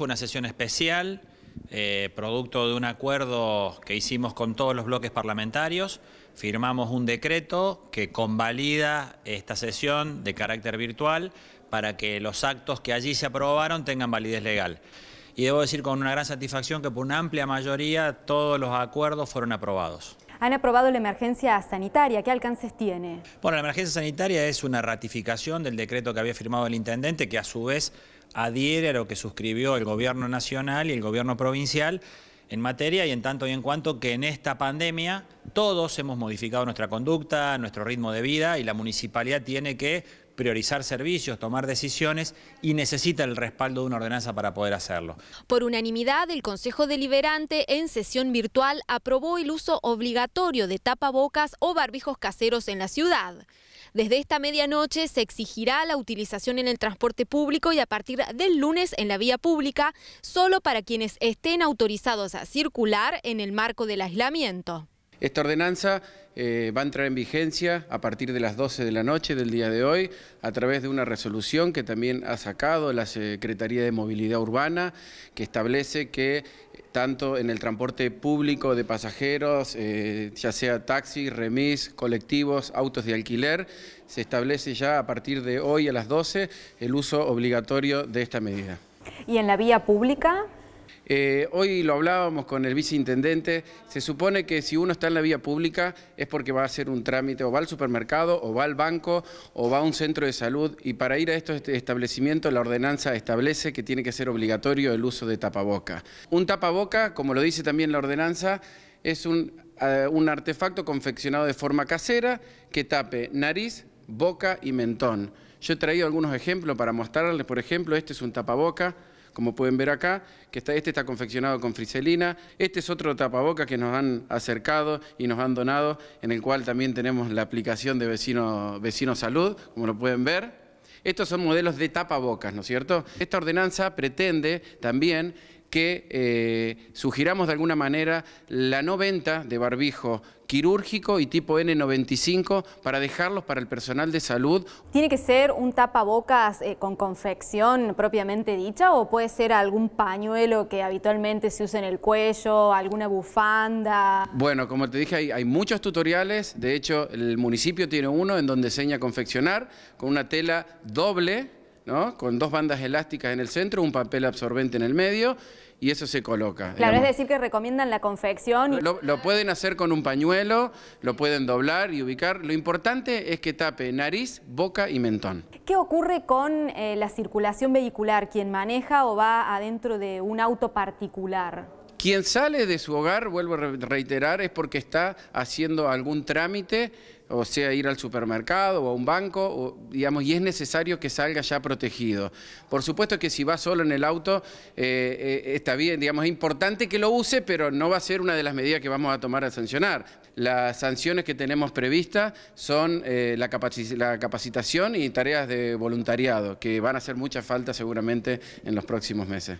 fue una sesión especial, eh, producto de un acuerdo que hicimos con todos los bloques parlamentarios. Firmamos un decreto que convalida esta sesión de carácter virtual para que los actos que allí se aprobaron tengan validez legal. Y debo decir con una gran satisfacción que por una amplia mayoría todos los acuerdos fueron aprobados han aprobado la emergencia sanitaria. ¿Qué alcances tiene? Bueno, la emergencia sanitaria es una ratificación del decreto que había firmado el intendente, que a su vez adhiere a lo que suscribió el gobierno nacional y el gobierno provincial en materia y en tanto y en cuanto que en esta pandemia todos hemos modificado nuestra conducta, nuestro ritmo de vida y la municipalidad tiene que priorizar servicios, tomar decisiones y necesita el respaldo de una ordenanza para poder hacerlo. Por unanimidad, el Consejo Deliberante en sesión virtual aprobó el uso obligatorio de tapabocas o barbijos caseros en la ciudad. Desde esta medianoche se exigirá la utilización en el transporte público y a partir del lunes en la vía pública, solo para quienes estén autorizados a circular en el marco del aislamiento. Esta ordenanza eh, va a entrar en vigencia a partir de las 12 de la noche del día de hoy a través de una resolución que también ha sacado la Secretaría de Movilidad Urbana que establece que eh, tanto en el transporte público de pasajeros, eh, ya sea taxis, remis, colectivos, autos de alquiler, se establece ya a partir de hoy a las 12 el uso obligatorio de esta medida. ¿Y en la vía pública? Eh, hoy lo hablábamos con el viceintendente, se supone que si uno está en la vía pública es porque va a hacer un trámite o va al supermercado o va al banco o va a un centro de salud y para ir a estos establecimientos la ordenanza establece que tiene que ser obligatorio el uso de tapaboca. Un tapaboca, como lo dice también la ordenanza, es un, eh, un artefacto confeccionado de forma casera que tape nariz, boca y mentón. Yo he traído algunos ejemplos para mostrarles, por ejemplo, este es un tapaboca como pueden ver acá, que este está confeccionado con friselina, este es otro tapabocas que nos han acercado y nos han donado, en el cual también tenemos la aplicación de Vecino, vecino Salud, como lo pueden ver. Estos son modelos de tapabocas, ¿no es cierto? Esta ordenanza pretende también que eh, sugiramos de alguna manera la 90 de barbijo quirúrgico y tipo N95 para dejarlos para el personal de salud. ¿Tiene que ser un tapabocas eh, con confección propiamente dicha o puede ser algún pañuelo que habitualmente se usa en el cuello, alguna bufanda? Bueno, como te dije, hay, hay muchos tutoriales. De hecho, el municipio tiene uno en donde enseña confeccionar con una tela doble ¿no? con dos bandas elásticas en el centro, un papel absorbente en el medio y eso se coloca. Claro, es decir que recomiendan la confección. Lo, pueden hacer con un pañuelo, lo pueden doblar y ubicar. Lo importante es que tape nariz, boca y mentón. ¿Qué ocurre con eh, la circulación vehicular? ¿Quién maneja o va adentro de un auto particular? Quien sale de su hogar, vuelvo a reiterar, es porque está haciendo algún trámite, o sea, ir al supermercado o a un banco, digamos, y es necesario que salga ya protegido. Por supuesto que si va solo en el auto, eh, eh, está bien, digamos, es importante que lo use, pero no va a ser una de las medidas que vamos a tomar a sancionar. Las sanciones que tenemos previstas son eh, la, la capacitación y tareas de voluntariado, que van a hacer mucha falta seguramente en los próximos meses.